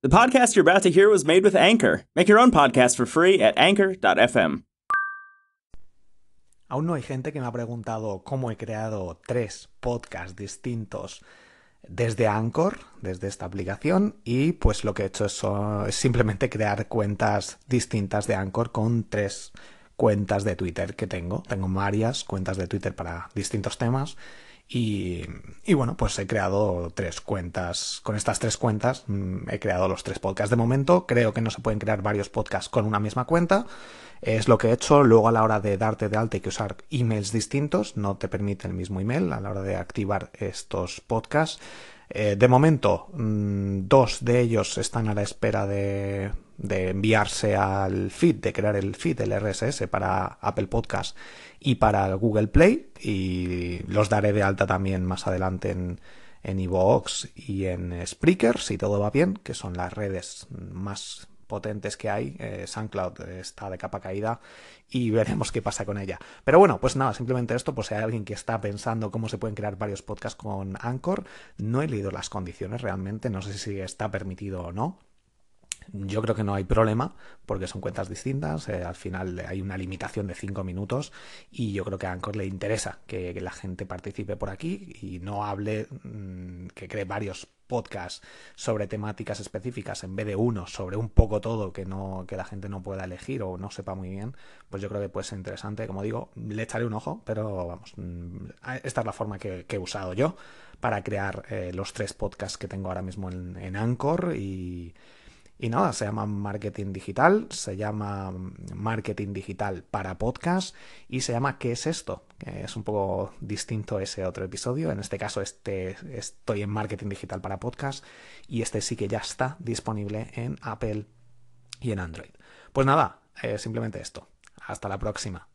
The podcast you're about to hear was made with Anchor. Make your own podcast for free at anchor.fm. Aún no hay gente que me ha preguntado cómo he creado tres podcasts distintos desde Anchor, desde esta aplicación, y pues lo que he hecho es, es simplemente crear cuentas distintas de Anchor con tres cuentas de Twitter que tengo. Tengo varias cuentas de Twitter para distintos temas y, bueno, pues he creado tres cuentas. Con estas tres cuentas mm, he creado los tres podcasts de momento. Creo que no se pueden crear varios podcasts con una misma cuenta. Es lo que he hecho. Luego a la hora de darte de alta hay que usar emails distintos. No te permite el mismo email a la hora de activar estos podcasts. Eh, de momento, mm, dos de ellos están a la espera de, de enviarse al feed, de crear el feed, el RSS para Apple Podcast y para Google Play y los daré de alta también más adelante en en Evox y en Spreaker, si todo va bien, que son las redes más potentes que hay. suncloud eh, SoundCloud está de capa caída y veremos qué pasa con ella. Pero bueno, pues nada, simplemente esto, pues si hay alguien que está pensando cómo se pueden crear varios podcasts con Anchor, no he leído las condiciones realmente, no sé si está permitido o no. Yo creo que no hay problema porque son cuentas distintas, eh, al final hay una limitación de cinco minutos y yo creo que a Anchor le interesa que, la gente participe por aquí y no hable, mm, que cree varios podcasts sobre temáticas específicas en vez de uno sobre un poco todo que no que la gente no pueda elegir o no sepa muy bien, pues yo creo que puede ser interesante. Como digo, le echaré un ojo, pero vamos, mm, esta es la forma que, he usado yo para crear eh, los tres podcasts que tengo ahora mismo en, en Anchor y, y nada, se llama Marketing Digital, se llama Marketing Digital para Podcast y se llama ¿Qué es esto? es un poco distinto ese otro episodio. En este caso, este estoy en Marketing Digital para Podcast y este sí que ya está disponible en Apple y en Android. Pues nada, eh, simplemente esto. Hasta la próxima.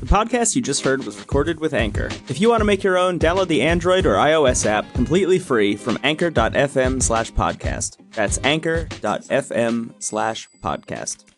The podcast you just heard was recorded with Anchor. If you want to make your own, download the Android or iOS app completely free from anchor.fm slash podcast. That's anchor.fm slash podcast.